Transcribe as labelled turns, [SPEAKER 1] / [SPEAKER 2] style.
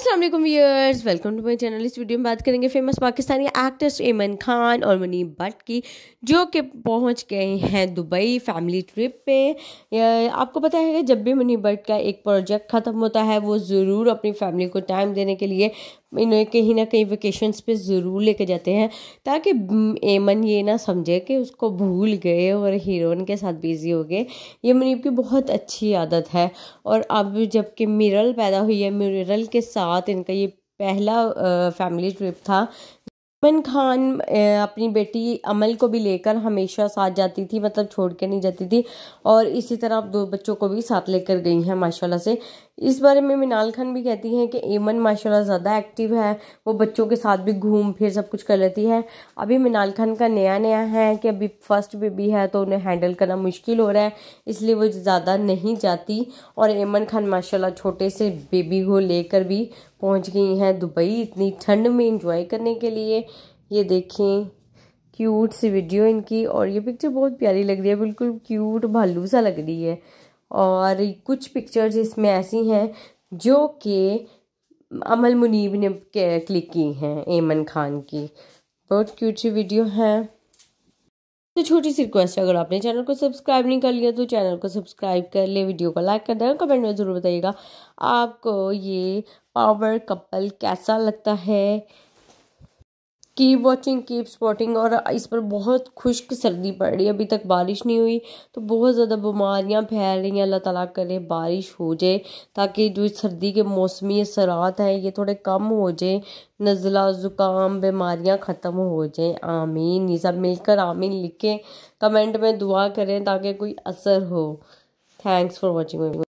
[SPEAKER 1] Aslam viewers welcome to my channel इस video में बात करेंगे फेमस पाकिस्तानी एक्ट्रेस एमन खान और मनी भट्ट की जो कि पहुंच गए हैं दुबई फैमिली ट्रिप पे आपको पता है कि जब भी मनी भट्ट का एक प्रोजेक्ट ख़त्म होता है वो ज़रूर अपनी फैमिली को टाइम देने के लिए इन्हें कहीं ना कहीं वेकेशन पे ज़रूर लेके जाते हैं ताकि एमन ये ना समझे कि उसको भूल गए और हीरोइन के साथ बिज़ी हो गए ये मुनीब की बहुत अच्छी आदत है और अब जबकि मिरल पैदा हुई है मिरल के साथ इनका ये पहला फैमिली ट्रिप था इमन खान अपनी बेटी अमल को भी लेकर हमेशा साथ जाती थी मतलब छोड़ के नहीं जाती थी और इसी तरह अब दो बच्चों को भी साथ लेकर गई हैं माशाल्लाह से इस बारे में मिनाल खान भी कहती हैं कि एमन माशाल्लाह ज़्यादा एक्टिव है वो बच्चों के साथ भी घूम फिर सब कुछ कर लेती है अभी मिनाल खान का नया नया है कि अभी फर्स्ट बेबी है तो उन्हें हैंडल करना मुश्किल हो रहा है इसलिए वो ज़्यादा नहीं जाती और एमन खान माशाल्लाह छोटे से बेबी को लेकर भी पहुँच गई हैं दुबई इतनी ठंड में इंजॉय करने के लिए ये देखें क्यूट सी वीडियो इनकी और ये पिक्चर बहुत प्यारी लग रही है बिल्कुल क्यूट भालू सा लग रही है और कुछ पिक्चर्स इसमें ऐसी हैं जो कि अमल मुनीब ने क्लिक की हैं एमन खान की बहुत क्यूट सी वीडियो है तो छोटी सी रिक्वेस्ट है अगर आपने चैनल को सब्सक्राइब नहीं कर लिया तो चैनल को सब्सक्राइब कर ले वीडियो को लाइक कर दें कमेंट में ज़रूर बताइएगा आपको ये पावर कपल कैसा लगता है कीप वॉचिंग कीप स्पॉटिंग और इस पर बहुत खुश्क सर्दी पड़ रही है अभी तक बारिश नहीं हुई तो बहुत ज़्यादा बीमारियां फैल रही हैं अल्लाह ताला करे बारिश हो जाए ताकि जो सर्दी के मौसमी असरात हैं ये थोड़े कम हो जाए नज़ला ज़ुकाम बीमारियां ख़त्म हो जाए आमीन ये सब मिलकर आमीन लिखें कमेंट में दुआ करें ताकि कोई असर हो थैंक्स फॉर वॉचिंग